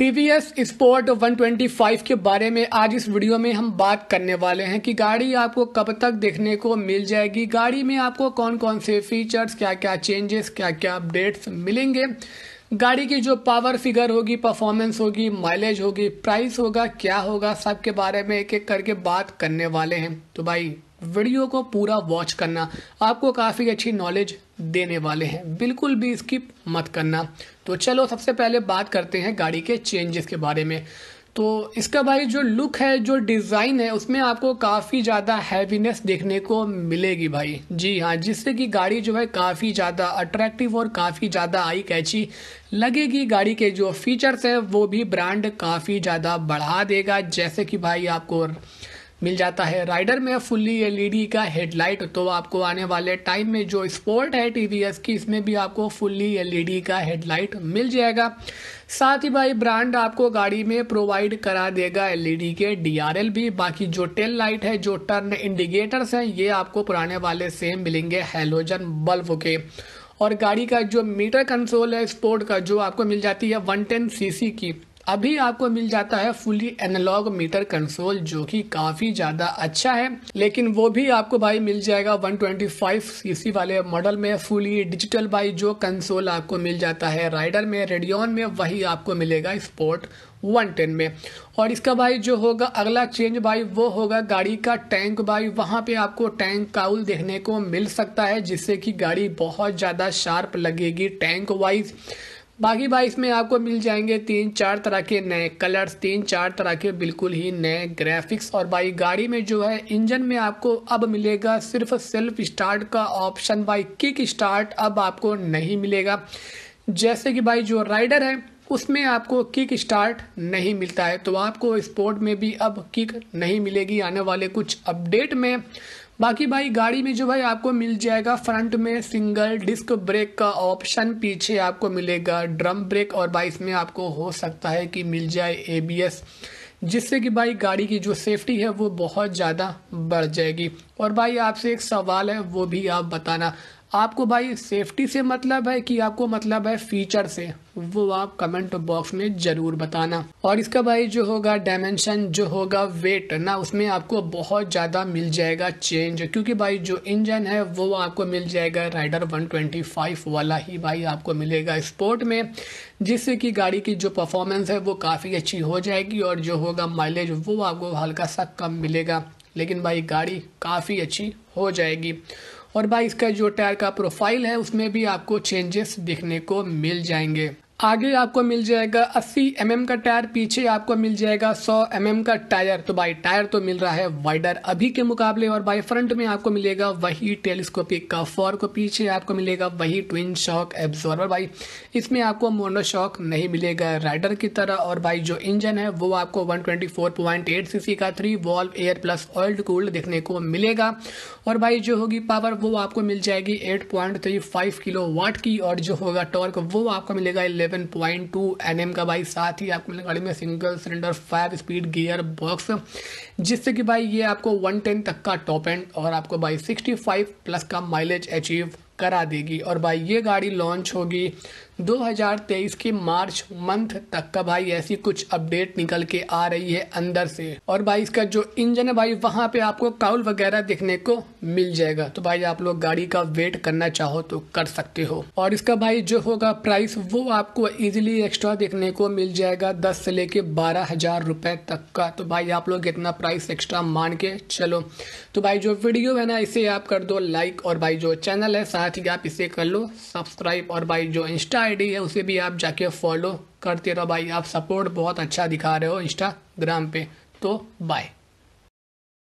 TVS sport 125 के बारे में आज इस वीडियो में हम बात करने वाले हैं कि गाड़ी आपको कब तक देखने को मिल जाएगी गाड़ी में आपको कौन कौन से फीचर्स क्या क्या चेंजेस क्या क्या अपडेट्स मिलेंगे गाड़ी की जो पावर फिगर होगी परफॉर्मेंस होगी माइलेज होगी प्राइस होगा क्या होगा सब के बारे में एक एक करके बात करने वाले हैं तो भाई वीडियो को पूरा वॉच करना आपको काफ़ी अच्छी नॉलेज देने वाले हैं बिल्कुल भी स्किप मत करना तो चलो सबसे पहले बात करते हैं गाड़ी के चेंजेस के बारे में तो इसका भाई जो लुक है जो डिज़ाइन है उसमें आपको काफ़ी ज़्यादा हैवीनेस देखने को मिलेगी भाई जी हाँ जिससे कि गाड़ी जो है काफ़ी ज़्यादा अट्रैक्टिव और काफ़ी ज़्यादा आई कैची लगेगी गाड़ी के जो फीचर्स हैं वो भी ब्रांड काफ़ी ज़्यादा बढ़ा देगा जैसे कि भाई आपको मिल जाता है राइडर में फुल्ली एलईडी का हेडलाइट तो आपको आने वाले टाइम में जो स्पोर्ट है टीवीएस की इसमें भी आपको फुल्ली एलईडी का हेडलाइट मिल जाएगा साथ ही भाई ब्रांड आपको गाड़ी में प्रोवाइड करा देगा एलईडी के डीआरएल भी बाकी जो टेल लाइट है जो टर्न इंडिकेटर्स हैं ये आपको पुराने वाले सेम मिलेंगे हेलोजन बल्ब के और गाड़ी का जो मीटर कंसोल है स्पोर्ट का जो आपको मिल जाती है 110 सीसी की अभी आपको मिल जाता है फुली एनालॉग मीटर कंसोल जो कि काफ़ी ज़्यादा अच्छा है लेकिन वो भी आपको भाई मिल जाएगा 125 सीसी वाले मॉडल में फुली डिजिटल भाई जो कंसोल आपको मिल जाता है राइडर में रेडियन में वही आपको मिलेगा स्पोर्ट 110 में और इसका भाई जो होगा अगला चेंज भाई वो होगा गाड़ी का टैंक भाई वहां पे आपको टैंक काउल देखने को मिल सकता है जिससे कि गाड़ी बहुत ज़्यादा शार्प लगेगी टैंक वाइज बाकी बाइक्स में आपको मिल जाएंगे तीन चार तरह के नए कलर्स तीन चार तरह के बिल्कुल ही नए ग्राफिक्स और बाइक गाड़ी में जो है इंजन में आपको अब मिलेगा सिर्फ सेल्फ स्टार्ट का ऑप्शन बाई किक स्टार्ट अब आपको नहीं मिलेगा जैसे कि भाई जो राइडर है उसमें आपको किक स्टार्ट नहीं मिलता है तो आपको स्पोर्ट में भी अब किक नहीं मिलेगी आने वाले कुछ अपडेट में बाकी भाई गाड़ी में जो भाई आपको मिल जाएगा फ्रंट में सिंगल डिस्क ब्रेक का ऑप्शन पीछे आपको मिलेगा ड्रम ब्रेक और भाई इसमें आपको हो सकता है कि मिल जाए एबीएस जिससे कि भाई गाड़ी की जो सेफ्टी है वो बहुत ज़्यादा बढ़ जाएगी और भाई आपसे एक सवाल है वो भी आप बताना आपको भाई सेफ्टी से मतलब है कि आपको मतलब है फीचर से वो आप कमेंट बॉक्स में ज़रूर बताना और इसका भाई जो होगा डायमेंशन जो होगा वेट ना उसमें आपको बहुत ज़्यादा मिल जाएगा चेंज क्योंकि भाई जो इंजन है वो आपको मिल जाएगा राइडर 125 वाला ही भाई आपको मिलेगा स्पोर्ट में जिससे कि गाड़ी की जो परफॉर्मेंस है वो काफ़ी अच्छी हो जाएगी और जो होगा माइलेज वो आपको हल्का सा कम मिलेगा लेकिन भाई गाड़ी काफ़ी अच्छी हो जाएगी और भाई इसका जो टायर का प्रोफाइल है उसमें भी आपको चेंजेस देखने को मिल जाएंगे आगे आपको मिल जाएगा 80 एम का टायर पीछे आपको मिल जाएगा 100 एम का टायर तो भाई टायर तो मिल रहा है वाइडर अभी के मुकाबले और भाई फ्रंट में आपको मिलेगा वही टेलीस्कोपिक का फॉर को पीछे आपको मिलेगा वही ट्विन शॉक एब्जॉर्बर भाई इसमें आपको मोनोशॉक नहीं मिलेगा राइडर की तरह और भाई जो इंजन है वो आपको वन ट्वेंटी का three valve air plus oiled cooled देखने को मिलेगा और भाई जो होगी पावर वो आपको मिल जाएगी एट किलो वाट की और जो होगा टॉर्क वो आपको मिलेगा eleven point two N M का भाई साथ ही आपको मिलेगा गाड़ी में single cylinder five speed gear box जिससे कि भाई ये आपको वन टेन तक का टॉप एंड और आपको भाई सिक्सटी फाइव प्लस का माइलेज अचीव करा देगी और भाई ये गाड़ी लॉन्च होगी 2023 के मार्च मंथ तक का भाई ऐसी कुछ अपडेट निकल के आ रही है अंदर से और भाई इसका जो इंजन है भाई वहां पे आपको काउल वगैरह देखने को मिल जाएगा तो भाई आप लोग गाड़ी का वेट करना चाहो तो कर सकते हो और इसका भाई जो होगा प्राइस वो आपको इजिली एक्स्ट्रा देखने को मिल जाएगा दस से लेके बारह हजार रुपए तक का तो भाई आप लोग इतना प्राइस एक्स्ट्रा मान के चलो तो भाई जो वीडियो है ना इसे आप कर दो लाइक और भाई जो चैनल है साथ ही आप इसे कर लो सब्सक्राइब और भाई जो इंस्टा आईडी है उसे भी आप जाके फॉलो करते रहो भाई आप सपोर्ट बहुत अच्छा दिखा रहे हो इंस्टाग्राम पे तो बाय